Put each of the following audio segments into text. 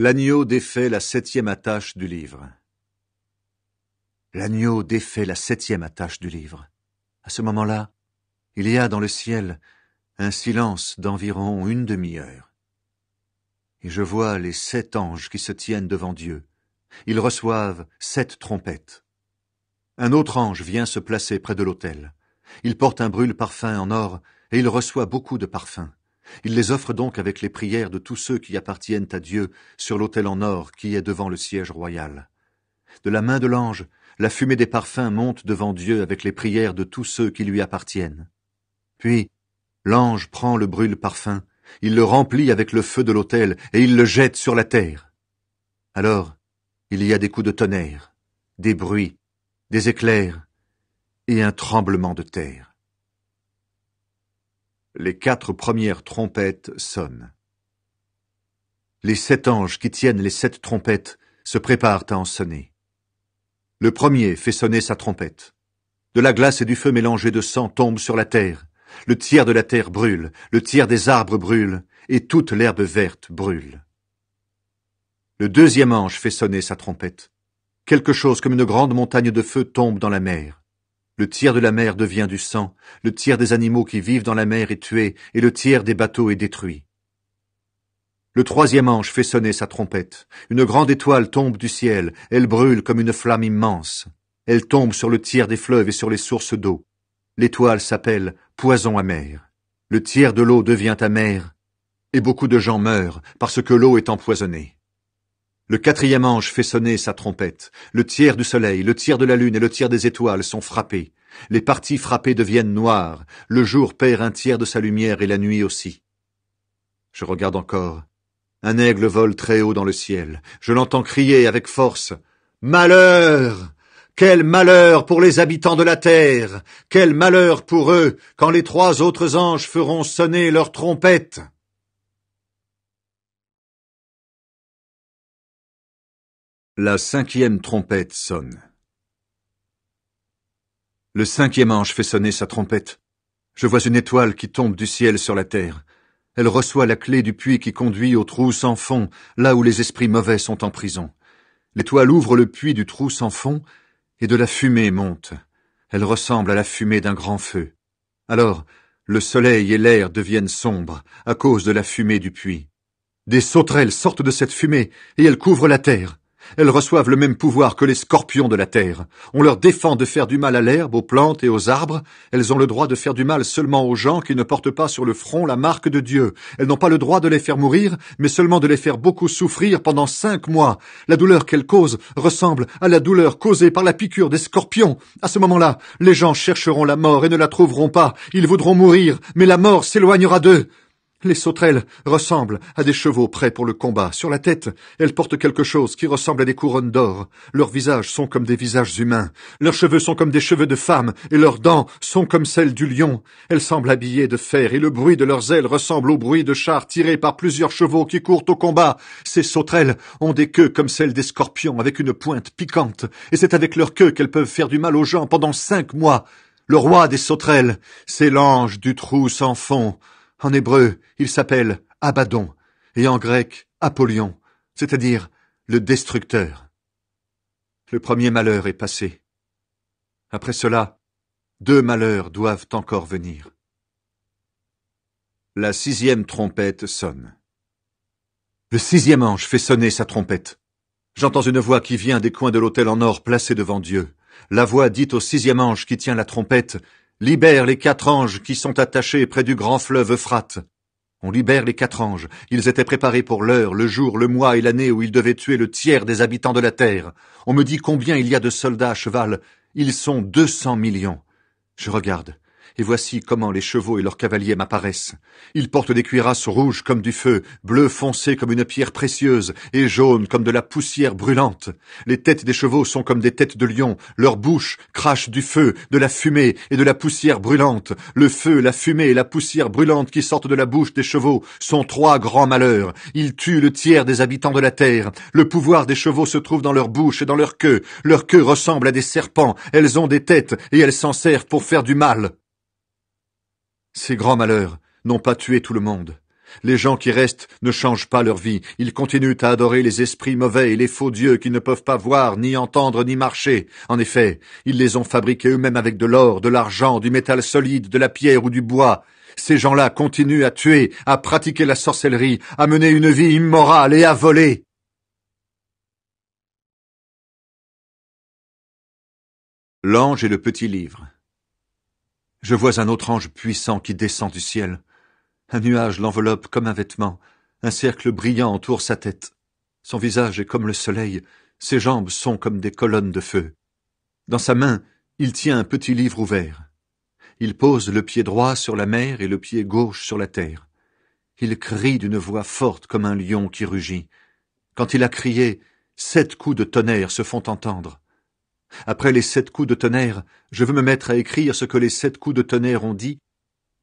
L'agneau défait la septième attache du livre. L'agneau défait la septième attache du livre. À ce moment-là, il y a dans le ciel un silence d'environ une demi-heure. Et je vois les sept anges qui se tiennent devant Dieu. Ils reçoivent sept trompettes. Un autre ange vient se placer près de l'autel. Il porte un brûle-parfum en or et il reçoit beaucoup de parfums. Il les offre donc avec les prières de tous ceux qui appartiennent à Dieu sur l'autel en or qui est devant le siège royal. De la main de l'ange, la fumée des parfums monte devant Dieu avec les prières de tous ceux qui lui appartiennent. Puis, l'ange prend le brûle-parfum, il le remplit avec le feu de l'autel et il le jette sur la terre. Alors, il y a des coups de tonnerre, des bruits, des éclairs et un tremblement de terre. Les quatre premières trompettes sonnent. Les sept anges qui tiennent les sept trompettes se préparent à en sonner. Le premier fait sonner sa trompette. De la glace et du feu mélangés de sang tombent sur la terre. Le tiers de la terre brûle, le tiers des arbres brûle, et toute l'herbe verte brûle. Le deuxième ange fait sonner sa trompette. Quelque chose comme une grande montagne de feu tombe dans la mer. Le tiers de la mer devient du sang, le tiers des animaux qui vivent dans la mer est tué, et le tiers des bateaux est détruit. Le troisième ange fait sonner sa trompette. Une grande étoile tombe du ciel, elle brûle comme une flamme immense. Elle tombe sur le tiers des fleuves et sur les sources d'eau. L'étoile s'appelle poison amer. Le tiers de l'eau devient amer, et beaucoup de gens meurent parce que l'eau est empoisonnée. Le quatrième ange fait sonner sa trompette. Le tiers du soleil, le tiers de la lune et le tiers des étoiles sont frappés. Les parties frappées deviennent noires, le jour perd un tiers de sa lumière et la nuit aussi. Je regarde encore. Un aigle vole très haut dans le ciel. Je l'entends crier avec force. Malheur! Quel malheur pour les habitants de la terre! Quel malheur pour eux quand les trois autres anges feront sonner leurs trompettes! La cinquième trompette sonne. Le cinquième ange fait sonner sa trompette. Je vois une étoile qui tombe du ciel sur la terre. Elle reçoit la clé du puits qui conduit au trou sans fond, là où les esprits mauvais sont en prison. L'étoile ouvre le puits du trou sans fond, et de la fumée monte. Elle ressemble à la fumée d'un grand feu. Alors, le soleil et l'air deviennent sombres à cause de la fumée du puits. Des sauterelles sortent de cette fumée, et elles couvrent la terre. Elles reçoivent le même pouvoir que les scorpions de la terre. On leur défend de faire du mal à l'herbe, aux plantes et aux arbres. Elles ont le droit de faire du mal seulement aux gens qui ne portent pas sur le front la marque de Dieu. Elles n'ont pas le droit de les faire mourir, mais seulement de les faire beaucoup souffrir pendant cinq mois. La douleur qu'elles causent ressemble à la douleur causée par la piqûre des scorpions. À ce moment-là, les gens chercheront la mort et ne la trouveront pas. Ils voudront mourir, mais la mort s'éloignera d'eux. Les sauterelles ressemblent à des chevaux prêts pour le combat. Sur la tête, elles portent quelque chose qui ressemble à des couronnes d'or. Leurs visages sont comme des visages humains. Leurs cheveux sont comme des cheveux de femmes, et leurs dents sont comme celles du lion. Elles semblent habillées de fer, et le bruit de leurs ailes ressemble au bruit de chars tirés par plusieurs chevaux qui courent au combat. Ces sauterelles ont des queues comme celles des scorpions, avec une pointe piquante, et c'est avec leurs queues qu'elles peuvent faire du mal aux gens pendant cinq mois. Le roi des sauterelles, c'est l'ange du trou sans fond. En hébreu, il s'appelle Abaddon, et en grec Apollyon, c'est-à-dire le destructeur. Le premier malheur est passé. Après cela, deux malheurs doivent encore venir. La sixième trompette sonne. Le sixième ange fait sonner sa trompette. J'entends une voix qui vient des coins de l'autel en or placé devant Dieu. La voix dit au sixième ange qui tient la trompette, Libère les quatre anges qui sont attachés près du grand fleuve Euphrate. On libère les quatre anges. Ils étaient préparés pour l'heure, le jour, le mois et l'année où ils devaient tuer le tiers des habitants de la terre. On me dit combien il y a de soldats à cheval. Ils sont deux cents millions. Je regarde. Et voici comment les chevaux et leurs cavaliers m'apparaissent. Ils portent des cuirasses rouges comme du feu, bleu foncé comme une pierre précieuse, et jaunes comme de la poussière brûlante. Les têtes des chevaux sont comme des têtes de lions, leur bouche crache du feu, de la fumée et de la poussière brûlante. Le feu, la fumée et la poussière brûlante qui sortent de la bouche des chevaux sont trois grands malheurs. Ils tuent le tiers des habitants de la terre. Le pouvoir des chevaux se trouve dans leur bouche et dans leur queue. Leur queue ressemble à des serpents, elles ont des têtes et elles s'en servent pour faire du mal. Ces grands malheurs n'ont pas tué tout le monde. Les gens qui restent ne changent pas leur vie, ils continuent à adorer les esprits mauvais et les faux dieux qui ne peuvent pas voir, ni entendre, ni marcher. En effet, ils les ont fabriqués eux-mêmes avec de l'or, de l'argent, du métal solide, de la pierre ou du bois. Ces gens-là continuent à tuer, à pratiquer la sorcellerie, à mener une vie immorale et à voler. L'ange et le petit livre. Je vois un autre ange puissant qui descend du ciel. Un nuage l'enveloppe comme un vêtement, un cercle brillant entoure sa tête. Son visage est comme le soleil, ses jambes sont comme des colonnes de feu. Dans sa main, il tient un petit livre ouvert. Il pose le pied droit sur la mer et le pied gauche sur la terre. Il crie d'une voix forte comme un lion qui rugit. Quand il a crié, sept coups de tonnerre se font entendre. Après les sept coups de tonnerre, je veux me mettre à écrire ce que les sept coups de tonnerre ont dit.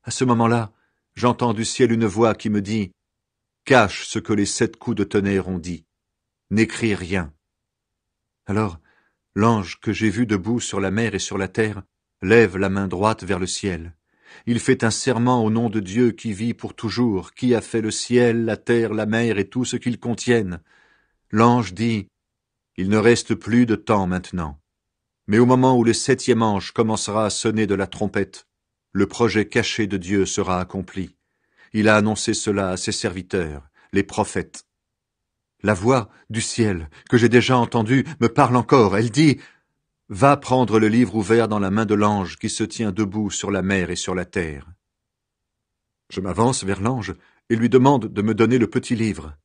À ce moment-là, j'entends du ciel une voix qui me dit Cache ce que les sept coups de tonnerre ont dit. N'écris rien. Alors, l'ange que j'ai vu debout sur la mer et sur la terre lève la main droite vers le ciel. Il fait un serment au nom de Dieu qui vit pour toujours, qui a fait le ciel, la terre, la mer et tout ce qu'ils contiennent. L'ange dit Il ne reste plus de temps maintenant. Mais au moment où le septième ange commencera à sonner de la trompette, le projet caché de Dieu sera accompli. Il a annoncé cela à ses serviteurs, les prophètes. La voix du ciel, que j'ai déjà entendue, me parle encore. Elle dit Va prendre le livre ouvert dans la main de l'ange qui se tient debout sur la mer et sur la terre. Je m'avance vers l'ange et lui demande de me donner le petit livre.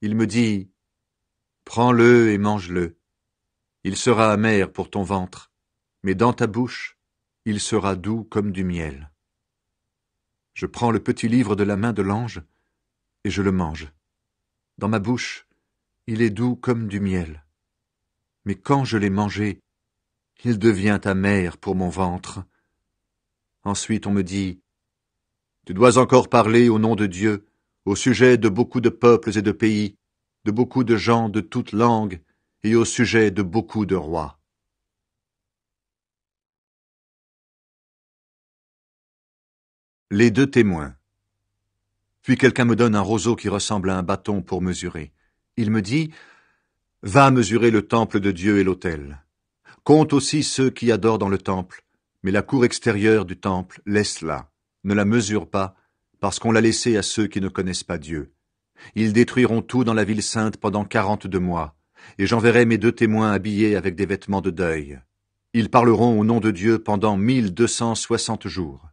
Il me dit Prends-le et mange-le. Il sera amer pour ton ventre, mais dans ta bouche, il sera doux comme du miel. Je prends le petit livre de la main de l'ange, et je le mange. Dans ma bouche, il est doux comme du miel. Mais quand je l'ai mangé, il devient amer pour mon ventre. Ensuite on me dit, Tu dois encore parler au nom de Dieu, au sujet de beaucoup de peuples et de pays, de beaucoup de gens de toutes langues, et au sujet de beaucoup de rois. Les deux témoins. Puis quelqu'un me donne un roseau qui ressemble à un bâton pour mesurer. Il me dit Va mesurer le temple de Dieu et l'autel. Compte aussi ceux qui adorent dans le temple, mais la cour extérieure du temple, laisse-la, ne la mesure pas, parce qu'on l'a laissée à ceux qui ne connaissent pas Dieu. Ils détruiront tout dans la ville sainte pendant quarante-deux mois, et j'enverrai mes deux témoins habillés avec des vêtements de deuil. Ils parleront au nom de Dieu pendant mille deux cent soixante jours.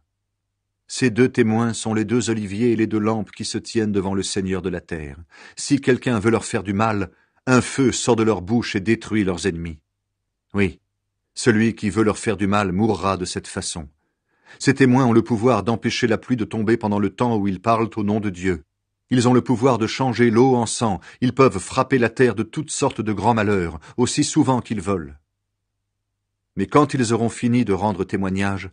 Ces deux témoins sont les deux oliviers et les deux lampes qui se tiennent devant le Seigneur de la terre. Si quelqu'un veut leur faire du mal, un feu sort de leur bouche et détruit leurs ennemis. Oui, celui qui veut leur faire du mal mourra de cette façon. Ces témoins ont le pouvoir d'empêcher la pluie de tomber pendant le temps où ils parlent au nom de Dieu. Ils ont le pouvoir de changer l'eau en sang, ils peuvent frapper la terre de toutes sortes de grands malheurs, aussi souvent qu'ils veulent. Mais quand ils auront fini de rendre témoignage,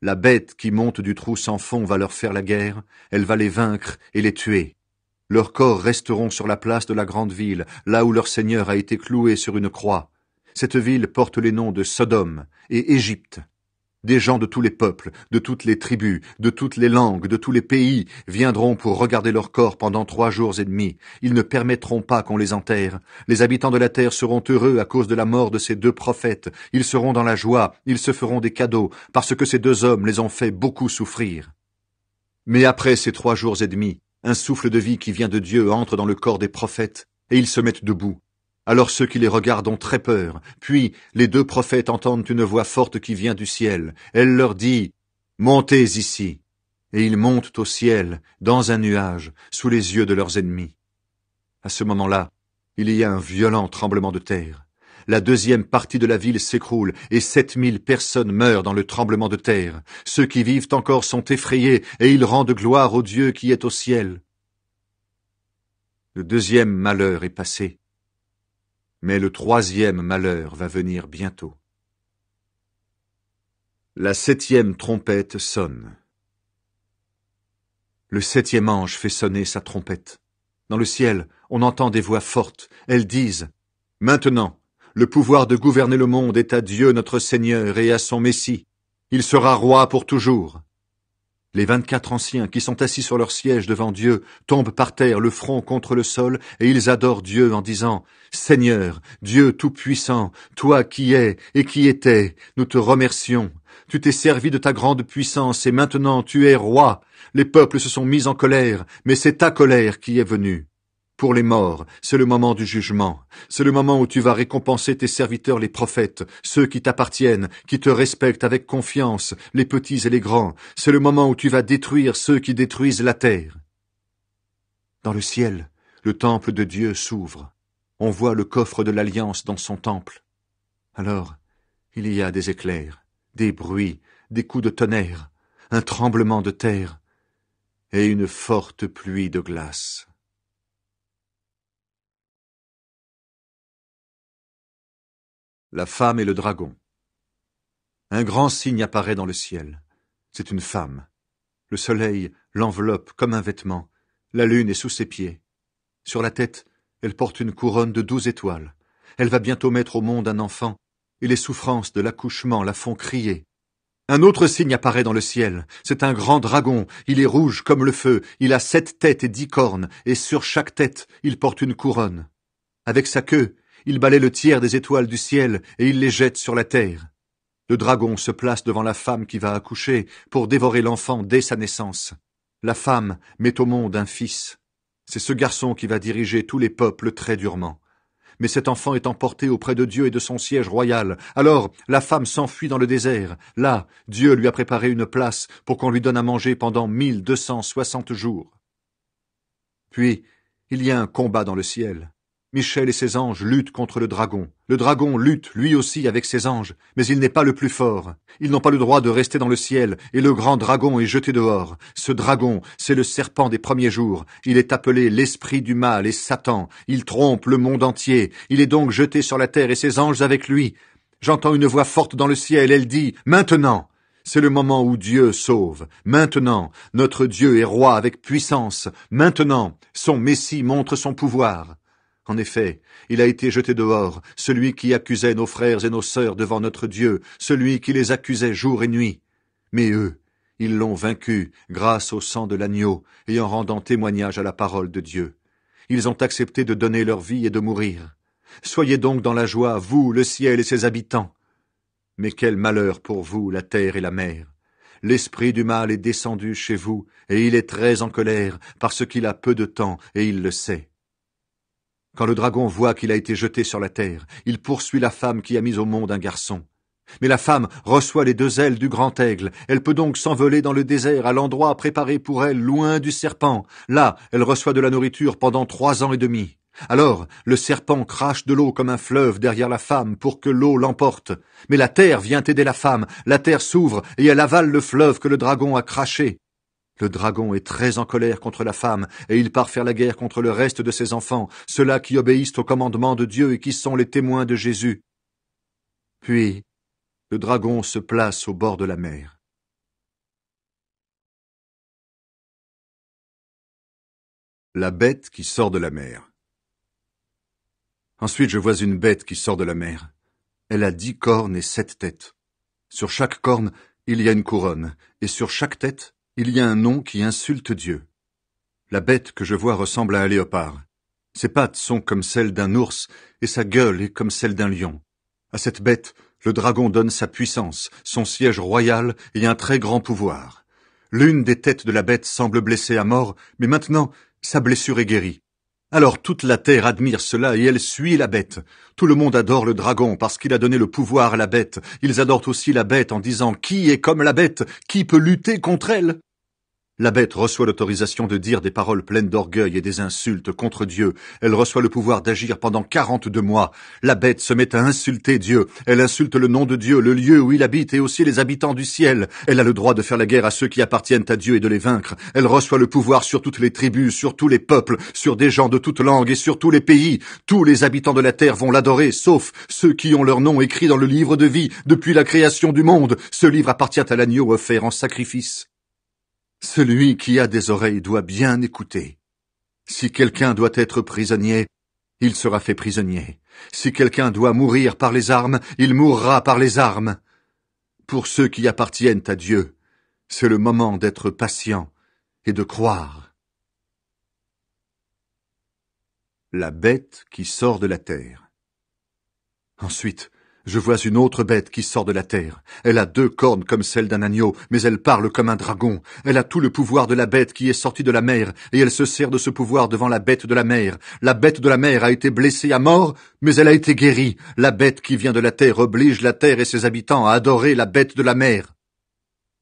la bête qui monte du trou sans fond va leur faire la guerre, elle va les vaincre et les tuer. Leurs corps resteront sur la place de la grande ville, là où leur Seigneur a été cloué sur une croix. Cette ville porte les noms de Sodome et Égypte, des gens de tous les peuples, de toutes les tribus, de toutes les langues, de tous les pays viendront pour regarder leur corps pendant trois jours et demi. Ils ne permettront pas qu'on les enterre. Les habitants de la terre seront heureux à cause de la mort de ces deux prophètes. Ils seront dans la joie, ils se feront des cadeaux, parce que ces deux hommes les ont fait beaucoup souffrir. Mais après ces trois jours et demi, un souffle de vie qui vient de Dieu entre dans le corps des prophètes, et ils se mettent debout. Alors ceux qui les regardent ont très peur. Puis les deux prophètes entendent une voix forte qui vient du ciel. Elle leur dit, Montez ici. Et ils montent au ciel, dans un nuage, sous les yeux de leurs ennemis. À ce moment-là, il y a un violent tremblement de terre. La deuxième partie de la ville s'écroule et sept mille personnes meurent dans le tremblement de terre. Ceux qui vivent encore sont effrayés et ils rendent gloire au Dieu qui est au ciel. Le deuxième malheur est passé mais le troisième malheur va venir bientôt. La septième trompette sonne. Le septième ange fait sonner sa trompette. Dans le ciel, on entend des voix fortes. Elles disent Maintenant, le pouvoir de gouverner le monde est à Dieu notre Seigneur et à son Messie. Il sera roi pour toujours. Les vingt-quatre anciens qui sont assis sur leur siège devant Dieu tombent par terre, le front contre le sol, et ils adorent Dieu en disant Seigneur, Dieu Tout-Puissant, toi qui es et qui étais, nous te remercions. Tu t'es servi de ta grande puissance, et maintenant tu es roi. Les peuples se sont mis en colère, mais c'est ta colère qui est venue. Pour les morts, c'est le moment du jugement, c'est le moment où tu vas récompenser tes serviteurs les prophètes, ceux qui t'appartiennent, qui te respectent avec confiance, les petits et les grands, c'est le moment où tu vas détruire ceux qui détruisent la terre. Dans le ciel, le temple de Dieu s'ouvre. On voit le coffre de l'alliance dans son temple. Alors, il y a des éclairs, des bruits, des coups de tonnerre, un tremblement de terre et une forte pluie de glace. La femme et le dragon. Un grand signe apparaît dans le ciel. C'est une femme. Le soleil l'enveloppe comme un vêtement. La lune est sous ses pieds. Sur la tête, elle porte une couronne de douze étoiles. Elle va bientôt mettre au monde un enfant, et les souffrances de l'accouchement la font crier. Un autre signe apparaît dans le ciel. C'est un grand dragon. Il est rouge comme le feu. Il a sept têtes et dix cornes, et sur chaque tête, il porte une couronne. Avec sa queue, il balaie le tiers des étoiles du ciel et il les jette sur la terre. Le dragon se place devant la femme qui va accoucher pour dévorer l'enfant dès sa naissance. La femme met au monde un fils. C'est ce garçon qui va diriger tous les peuples très durement. Mais cet enfant est emporté auprès de Dieu et de son siège royal. Alors la femme s'enfuit dans le désert. Là, Dieu lui a préparé une place pour qu'on lui donne à manger pendant mille deux cent soixante jours. Puis il y a un combat dans le ciel. Michel et ses anges luttent contre le dragon. Le dragon lutte, lui aussi, avec ses anges, mais il n'est pas le plus fort. Ils n'ont pas le droit de rester dans le ciel, et le grand dragon est jeté dehors. Ce dragon, c'est le serpent des premiers jours. Il est appelé l'esprit du mal et Satan. Il trompe le monde entier. Il est donc jeté sur la terre et ses anges avec lui. J'entends une voix forte dans le ciel. Elle dit, maintenant! C'est le moment où Dieu sauve. Maintenant, notre Dieu est roi avec puissance. Maintenant, son Messie montre son pouvoir. En effet, il a été jeté dehors, celui qui accusait nos frères et nos sœurs devant notre Dieu, celui qui les accusait jour et nuit. Mais eux, ils l'ont vaincu grâce au sang de l'agneau et en rendant témoignage à la parole de Dieu. Ils ont accepté de donner leur vie et de mourir. Soyez donc dans la joie, vous, le ciel et ses habitants. Mais quel malheur pour vous, la terre et la mer. L'esprit du mal est descendu chez vous, et il est très en colère, parce qu'il a peu de temps, et il le sait. Quand le dragon voit qu'il a été jeté sur la terre, il poursuit la femme qui a mis au monde un garçon. Mais la femme reçoit les deux ailes du grand aigle, elle peut donc s'envoler dans le désert à l'endroit préparé pour elle, loin du serpent. Là, elle reçoit de la nourriture pendant trois ans et demi. Alors, le serpent crache de l'eau comme un fleuve derrière la femme pour que l'eau l'emporte. Mais la terre vient aider la femme, la terre s'ouvre et elle avale le fleuve que le dragon a craché. Le dragon est très en colère contre la femme, et il part faire la guerre contre le reste de ses enfants, ceux-là qui obéissent au commandement de Dieu et qui sont les témoins de Jésus. Puis, le dragon se place au bord de la mer. La bête qui sort de la mer. Ensuite, je vois une bête qui sort de la mer. Elle a dix cornes et sept têtes. Sur chaque corne, il y a une couronne, et sur chaque tête, il y a un nom qui insulte Dieu. La bête que je vois ressemble à un léopard. Ses pattes sont comme celles d'un ours, et sa gueule est comme celle d'un lion. À cette bête, le dragon donne sa puissance, son siège royal et un très grand pouvoir. L'une des têtes de la bête semble blessée à mort, mais maintenant sa blessure est guérie. Alors toute la terre admire cela et elle suit la bête. Tout le monde adore le dragon parce qu'il a donné le pouvoir à la bête. Ils adorent aussi la bête en disant qui est comme la bête, qui peut lutter contre elle. La bête reçoit l'autorisation de dire des paroles pleines d'orgueil et des insultes contre Dieu. Elle reçoit le pouvoir d'agir pendant quarante-deux mois. La bête se met à insulter Dieu. Elle insulte le nom de Dieu, le lieu où il habite et aussi les habitants du ciel. Elle a le droit de faire la guerre à ceux qui appartiennent à Dieu et de les vaincre. Elle reçoit le pouvoir sur toutes les tribus, sur tous les peuples, sur des gens de toutes langues et sur tous les pays. Tous les habitants de la terre vont l'adorer, sauf ceux qui ont leur nom écrit dans le livre de vie depuis la création du monde. Ce livre appartient à l'agneau offert en sacrifice. Celui qui a des oreilles doit bien écouter. Si quelqu'un doit être prisonnier, il sera fait prisonnier. Si quelqu'un doit mourir par les armes, il mourra par les armes. Pour ceux qui appartiennent à Dieu, c'est le moment d'être patient et de croire. La bête qui sort de la terre. Ensuite, je vois une autre bête qui sort de la terre. Elle a deux cornes comme celles d'un agneau, mais elle parle comme un dragon. Elle a tout le pouvoir de la bête qui est sortie de la mer, et elle se sert de ce pouvoir devant la bête de la mer. La bête de la mer a été blessée à mort, mais elle a été guérie. La bête qui vient de la terre oblige la terre et ses habitants à adorer la bête de la mer.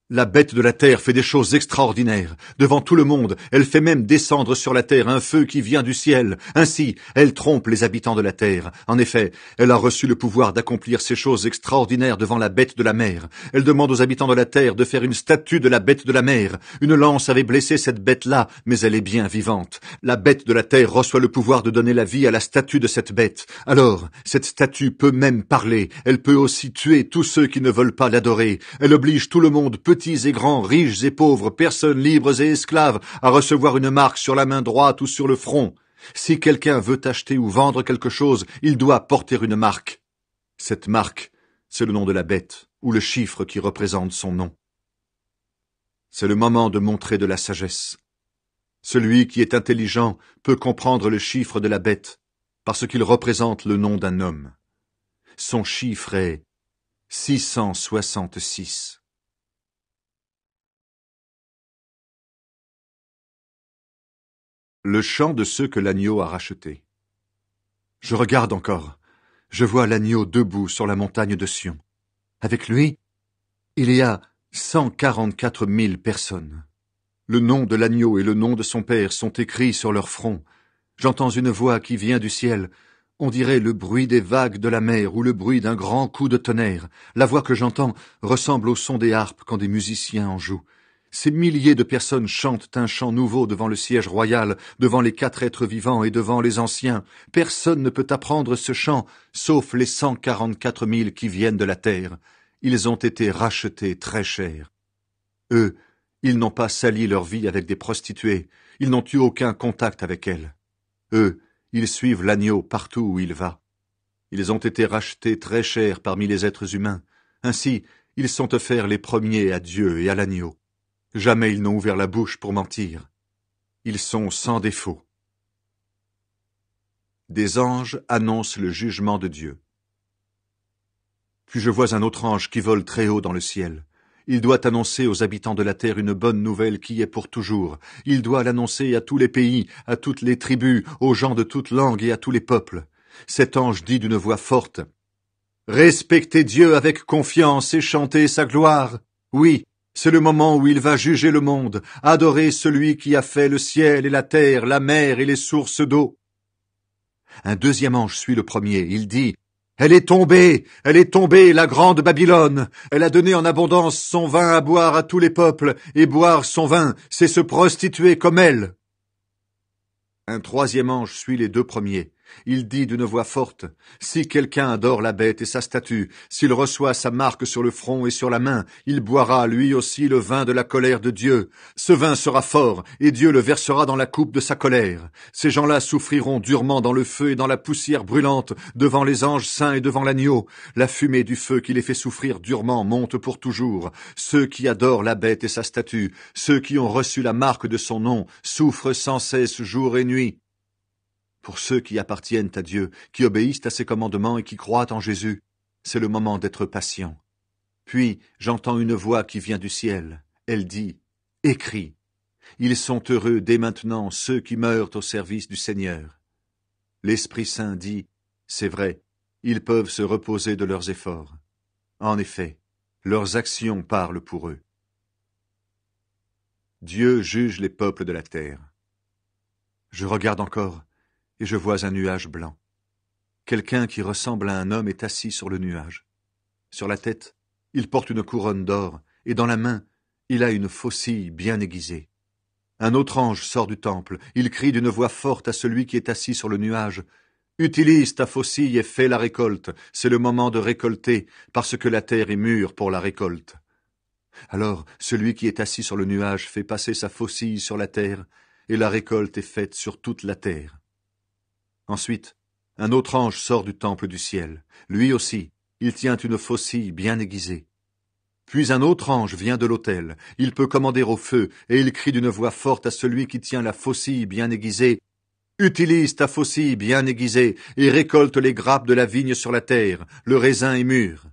La bête de la terre fait des choses extraordinaires. Devant tout le monde, elle fait même descendre sur la terre un feu qui vient du ciel. Ainsi, elle trompe les habitants de la terre. En effet, elle a reçu le pouvoir d'accomplir ces choses extraordinaires devant la bête de la mer. Elle demande aux habitants de la terre de faire une statue de la bête de la mer. Une lance avait blessé cette bête-là, mais elle est bien vivante. La bête de la terre reçoit le pouvoir de donner la vie à la statue de cette bête. Alors, cette statue peut même parler. Elle peut aussi tuer tous ceux qui ne veulent pas l'adorer. Elle oblige tout le monde, petits et grands, riches et pauvres, personnes libres et esclaves, à recevoir une marque sur la main droite ou sur le front. Si quelqu'un veut acheter ou vendre quelque chose, il doit porter une marque. Cette marque, c'est le nom de la bête, ou le chiffre qui représente son nom. C'est le moment de montrer de la sagesse. Celui qui est intelligent peut comprendre le chiffre de la bête, parce qu'il représente le nom d'un homme. Son chiffre est 666. le chant de ceux que l'agneau a rachetés. Je regarde encore. Je vois l'agneau debout sur la montagne de Sion. Avec lui, il y a cent quarante-quatre mille personnes. Le nom de l'agneau et le nom de son père sont écrits sur leur front. J'entends une voix qui vient du ciel. On dirait le bruit des vagues de la mer ou le bruit d'un grand coup de tonnerre. La voix que j'entends ressemble au son des harpes quand des musiciens en jouent. Ces milliers de personnes chantent un chant nouveau devant le siège royal, devant les quatre êtres vivants et devant les anciens. Personne ne peut apprendre ce chant, sauf les cent quarante-quatre mille qui viennent de la terre. Ils ont été rachetés très cher. Eux, ils n'ont pas sali leur vie avec des prostituées, ils n'ont eu aucun contact avec elles. Eux, ils suivent l'agneau partout où il va. Ils ont été rachetés très cher parmi les êtres humains. Ainsi, ils sont offerts les premiers à Dieu et à l'agneau. Jamais ils n'ont ouvert la bouche pour mentir. Ils sont sans défaut. Des anges annoncent le jugement de Dieu. Puis je vois un autre ange qui vole très haut dans le ciel. Il doit annoncer aux habitants de la terre une bonne nouvelle qui est pour toujours. Il doit l'annoncer à tous les pays, à toutes les tribus, aux gens de toutes langues et à tous les peuples. Cet ange dit d'une voix forte Respectez Dieu avec confiance et chantez sa gloire. Oui, c'est le moment où il va juger le monde, adorer celui qui a fait le ciel et la terre, la mer et les sources d'eau. Un deuxième ange suit le premier. Il dit Elle est tombée, elle est tombée, la grande Babylone. Elle a donné en abondance son vin à boire à tous les peuples, et boire son vin, c'est se prostituer comme elle. Un troisième ange suit les deux premiers. Il dit d'une voix forte, Si quelqu'un adore la bête et sa statue, s'il reçoit sa marque sur le front et sur la main, il boira lui aussi le vin de la colère de Dieu. Ce vin sera fort, et Dieu le versera dans la coupe de sa colère. Ces gens-là souffriront durement dans le feu et dans la poussière brûlante, devant les anges saints et devant l'agneau. La fumée du feu qui les fait souffrir durement monte pour toujours. Ceux qui adorent la bête et sa statue, ceux qui ont reçu la marque de son nom, souffrent sans cesse jour et nuit pour ceux qui appartiennent à Dieu, qui obéissent à ses commandements et qui croient en Jésus, c'est le moment d'être patient. Puis j'entends une voix qui vient du ciel. Elle dit, Écris. Ils sont heureux dès maintenant ceux qui meurent au service du Seigneur. L'Esprit Saint dit, C'est vrai, ils peuvent se reposer de leurs efforts. En effet, leurs actions parlent pour eux. Dieu juge les peuples de la terre. Je regarde encore, et je vois un nuage blanc. Quelqu'un qui ressemble à un homme est assis sur le nuage. Sur la tête, il porte une couronne d'or, et dans la main, il a une faucille bien aiguisée. Un autre ange sort du temple, il crie d'une voix forte à celui qui est assis sur le nuage. Utilise ta faucille et fais la récolte, c'est le moment de récolter, parce que la terre est mûre pour la récolte. Alors celui qui est assis sur le nuage fait passer sa faucille sur la terre, et la récolte est faite sur toute la terre. Ensuite, un autre ange sort du temple du ciel. Lui aussi, il tient une faucille bien aiguisée. Puis un autre ange vient de l'autel. Il peut commander au feu, et il crie d'une voix forte à celui qui tient la faucille bien aiguisée. Utilise ta faucille bien aiguisée, et récolte les grappes de la vigne sur la terre, le raisin est mûr.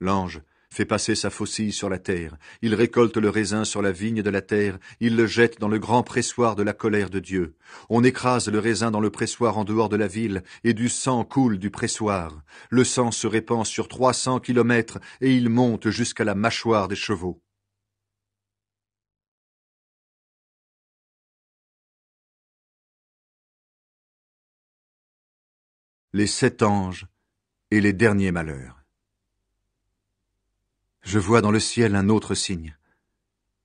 L'ange fait passer sa faucille sur la terre, il récolte le raisin sur la vigne de la terre, il le jette dans le grand pressoir de la colère de Dieu. On écrase le raisin dans le pressoir en dehors de la ville, et du sang coule du pressoir. Le sang se répand sur trois cents kilomètres, et il monte jusqu'à la mâchoire des chevaux. Les sept anges et les derniers malheurs je vois dans le ciel un autre signe.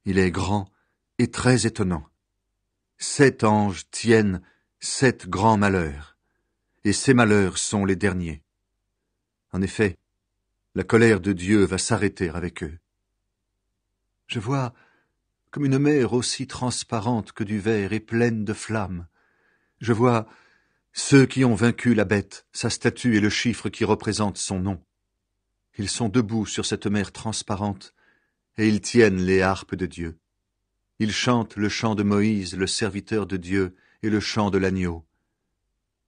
Il est grand et très étonnant. Sept anges tiennent sept grands malheurs, et ces malheurs sont les derniers. En effet, la colère de Dieu va s'arrêter avec eux. Je vois comme une mer aussi transparente que du verre et pleine de flammes. Je vois ceux qui ont vaincu la bête, sa statue et le chiffre qui représente son nom. Ils sont debout sur cette mer transparente, et ils tiennent les harpes de Dieu. Ils chantent le chant de Moïse, le serviteur de Dieu, et le chant de l'agneau.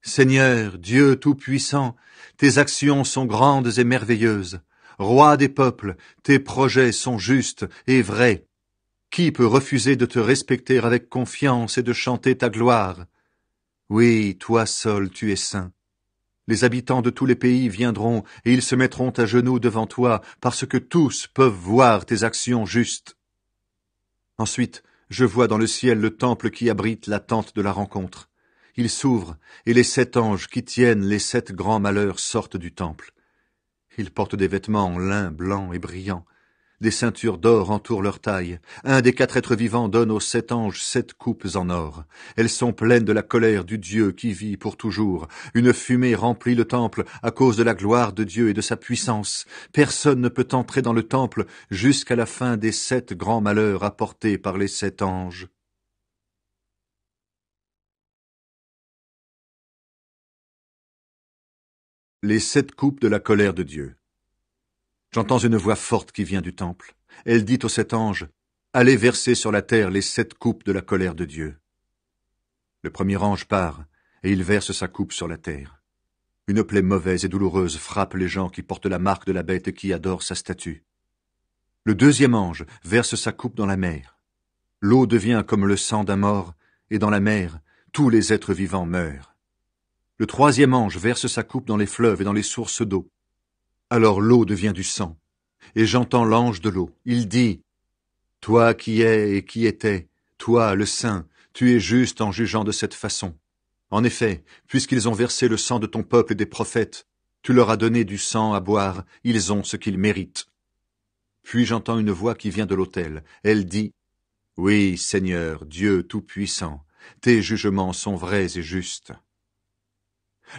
Seigneur, Dieu Tout-Puissant, tes actions sont grandes et merveilleuses. Roi des peuples, tes projets sont justes et vrais. Qui peut refuser de te respecter avec confiance et de chanter ta gloire? Oui, toi seul tu es saint. Les habitants de tous les pays viendront, et ils se mettront à genoux devant toi, parce que tous peuvent voir tes actions justes. Ensuite, je vois dans le ciel le temple qui abrite la tente de la rencontre. Il s'ouvre, et les sept anges qui tiennent les sept grands malheurs sortent du temple. Ils portent des vêtements en lin blanc et brillant, des ceintures d'or entourent leur taille. Un des quatre êtres vivants donne aux sept anges sept coupes en or. Elles sont pleines de la colère du Dieu qui vit pour toujours. Une fumée remplit le temple à cause de la gloire de Dieu et de sa puissance. Personne ne peut entrer dans le temple jusqu'à la fin des sept grands malheurs apportés par les sept anges. Les sept coupes de la colère de Dieu. J'entends une voix forte qui vient du temple. Elle dit aux sept anges, Allez verser sur la terre les sept coupes de la colère de Dieu. Le premier ange part, et il verse sa coupe sur la terre. Une plaie mauvaise et douloureuse frappe les gens qui portent la marque de la bête et qui adorent sa statue. Le deuxième ange verse sa coupe dans la mer. L'eau devient comme le sang d'un mort, et dans la mer, tous les êtres vivants meurent. Le troisième ange verse sa coupe dans les fleuves et dans les sources d'eau. Alors l'eau devient du sang, et j'entends l'ange de l'eau. Il dit, Toi qui es et qui étais, toi le saint, tu es juste en jugeant de cette façon. En effet, puisqu'ils ont versé le sang de ton peuple et des prophètes, tu leur as donné du sang à boire, ils ont ce qu'ils méritent. Puis j'entends une voix qui vient de l'autel. Elle dit, Oui, Seigneur, Dieu Tout-Puissant, tes jugements sont vrais et justes.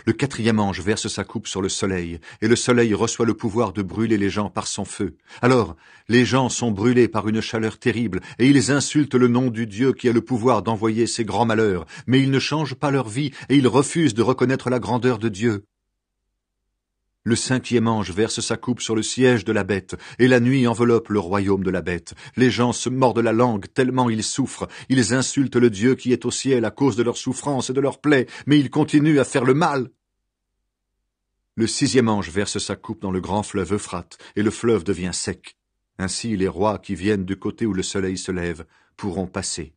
Le quatrième ange verse sa coupe sur le soleil, et le soleil reçoit le pouvoir de brûler les gens par son feu. Alors, les gens sont brûlés par une chaleur terrible, et ils insultent le nom du Dieu qui a le pouvoir d'envoyer ces grands malheurs, mais ils ne changent pas leur vie, et ils refusent de reconnaître la grandeur de Dieu. Le cinquième ange verse sa coupe sur le siège de la bête, et la nuit enveloppe le royaume de la bête. Les gens se mordent la langue tellement ils souffrent, ils insultent le Dieu qui est au ciel à cause de leur souffrance et de leur plaie, mais ils continuent à faire le mal. Le sixième ange verse sa coupe dans le grand fleuve Euphrate, et le fleuve devient sec. Ainsi les rois qui viennent du côté où le soleil se lève pourront passer.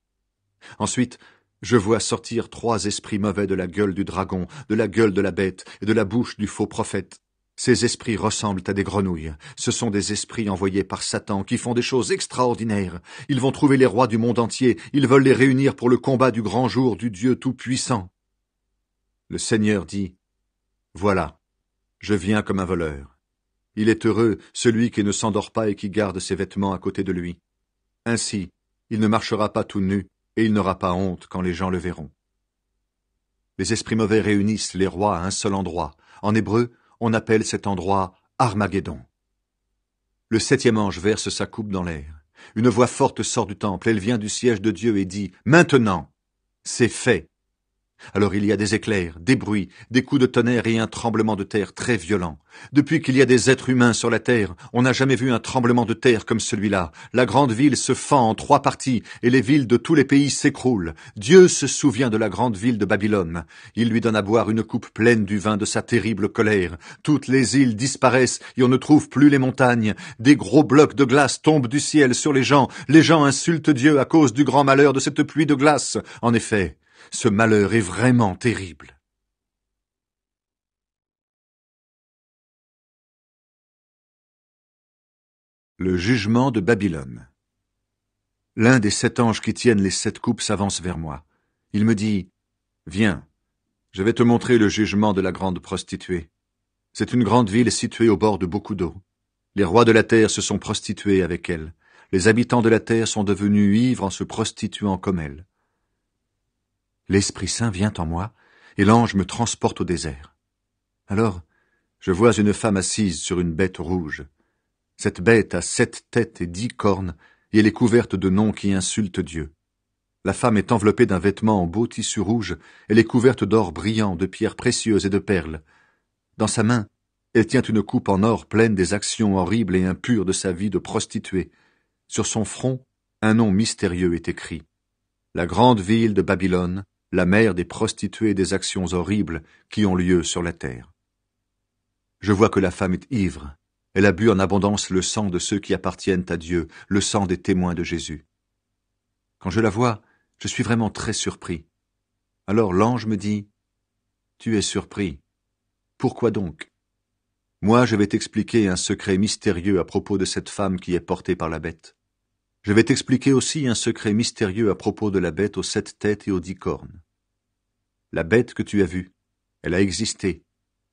Ensuite, je vois sortir trois esprits mauvais de la gueule du dragon, de la gueule de la bête et de la bouche du faux prophète. Ces esprits ressemblent à des grenouilles. Ce sont des esprits envoyés par Satan qui font des choses extraordinaires. Ils vont trouver les rois du monde entier. Ils veulent les réunir pour le combat du grand jour du Dieu Tout-Puissant. Le Seigneur dit, Voilà, je viens comme un voleur. Il est heureux celui qui ne s'endort pas et qui garde ses vêtements à côté de lui. Ainsi, il ne marchera pas tout nu, et il n'aura pas honte quand les gens le verront. Les esprits mauvais réunissent les rois à un seul endroit. En hébreu, on appelle cet endroit Armageddon. Le septième ange verse sa coupe dans l'air. Une voix forte sort du temple, elle vient du siège de Dieu et dit Maintenant, c'est fait. Alors il y a des éclairs, des bruits, des coups de tonnerre et un tremblement de terre très violent. Depuis qu'il y a des êtres humains sur la terre, on n'a jamais vu un tremblement de terre comme celui-là. La grande ville se fend en trois parties et les villes de tous les pays s'écroulent. Dieu se souvient de la grande ville de Babylone. Il lui donne à boire une coupe pleine du vin de sa terrible colère. Toutes les îles disparaissent et on ne trouve plus les montagnes. Des gros blocs de glace tombent du ciel sur les gens. Les gens insultent Dieu à cause du grand malheur de cette pluie de glace. En effet, ce malheur est vraiment terrible. Le jugement de Babylone. L'un des sept anges qui tiennent les sept coupes s'avance vers moi. Il me dit Viens, je vais te montrer le jugement de la grande prostituée. C'est une grande ville située au bord de beaucoup d'eau. Les rois de la terre se sont prostitués avec elle. Les habitants de la terre sont devenus ivres en se prostituant comme elle. L'Esprit Saint vient en moi, et l'ange me transporte au désert. Alors, je vois une femme assise sur une bête rouge. Cette bête a sept têtes et dix cornes, et elle est couverte de noms qui insultent Dieu. La femme est enveloppée d'un vêtement en beau tissu rouge, elle est couverte d'or brillant, de pierres précieuses et de perles. Dans sa main, elle tient une coupe en or pleine des actions horribles et impures de sa vie de prostituée. Sur son front, un nom mystérieux est écrit. La grande ville de Babylone, la mère des prostituées et des actions horribles qui ont lieu sur la terre. Je vois que la femme est ivre, elle a bu en abondance le sang de ceux qui appartiennent à Dieu, le sang des témoins de Jésus. Quand je la vois, je suis vraiment très surpris. Alors l'ange me dit, Tu es surpris. Pourquoi donc Moi, je vais t'expliquer un secret mystérieux à propos de cette femme qui est portée par la bête. Je vais t'expliquer aussi un secret mystérieux à propos de la bête aux sept têtes et aux dix cornes. La bête que tu as vue, elle a existé,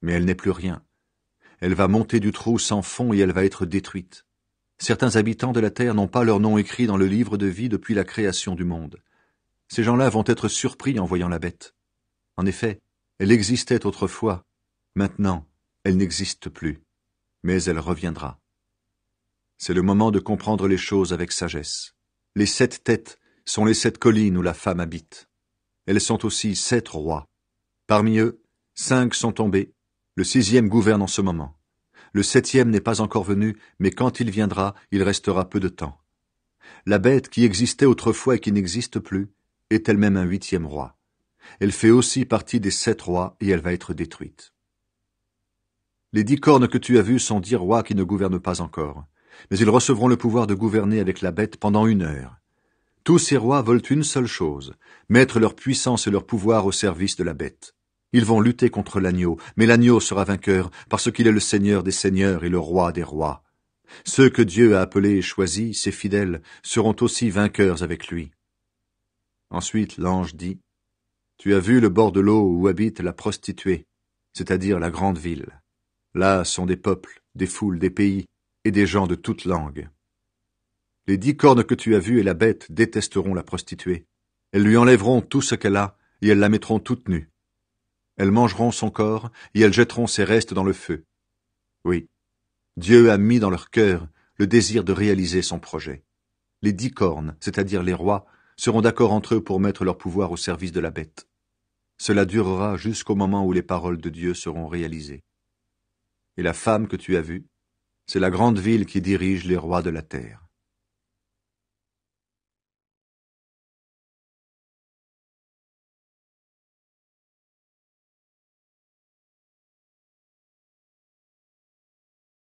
mais elle n'est plus rien. Elle va monter du trou sans fond et elle va être détruite. Certains habitants de la terre n'ont pas leur nom écrit dans le livre de vie depuis la création du monde. Ces gens-là vont être surpris en voyant la bête. En effet, elle existait autrefois. Maintenant, elle n'existe plus. Mais elle reviendra. C'est le moment de comprendre les choses avec sagesse. Les sept têtes sont les sept collines où la femme habite. Elles sont aussi sept rois. Parmi eux, cinq sont tombés, le sixième gouverne en ce moment. Le septième n'est pas encore venu, mais quand il viendra, il restera peu de temps. La bête qui existait autrefois et qui n'existe plus est elle-même un huitième roi. Elle fait aussi partie des sept rois et elle va être détruite. Les dix cornes que tu as vues sont dix rois qui ne gouvernent pas encore mais ils recevront le pouvoir de gouverner avec la bête pendant une heure. Tous ces rois veulent une seule chose, mettre leur puissance et leur pouvoir au service de la bête. Ils vont lutter contre l'agneau, mais l'agneau sera vainqueur parce qu'il est le Seigneur des seigneurs et le roi des rois. Ceux que Dieu a appelés et choisis, ses fidèles, seront aussi vainqueurs avec lui. Ensuite l'ange dit, Tu as vu le bord de l'eau où habite la prostituée, c'est-à-dire la grande ville. Là sont des peuples, des foules, des pays, et des gens de toutes langues. Les dix cornes que tu as vues et la bête détesteront la prostituée. Elles lui enlèveront tout ce qu'elle a, et elles la mettront toute nue. Elles mangeront son corps, et elles jetteront ses restes dans le feu. Oui, Dieu a mis dans leur cœur le désir de réaliser son projet. Les dix cornes, c'est-à-dire les rois, seront d'accord entre eux pour mettre leur pouvoir au service de la bête. Cela durera jusqu'au moment où les paroles de Dieu seront réalisées. Et la femme que tu as vue, c'est la grande ville qui dirige les rois de la terre.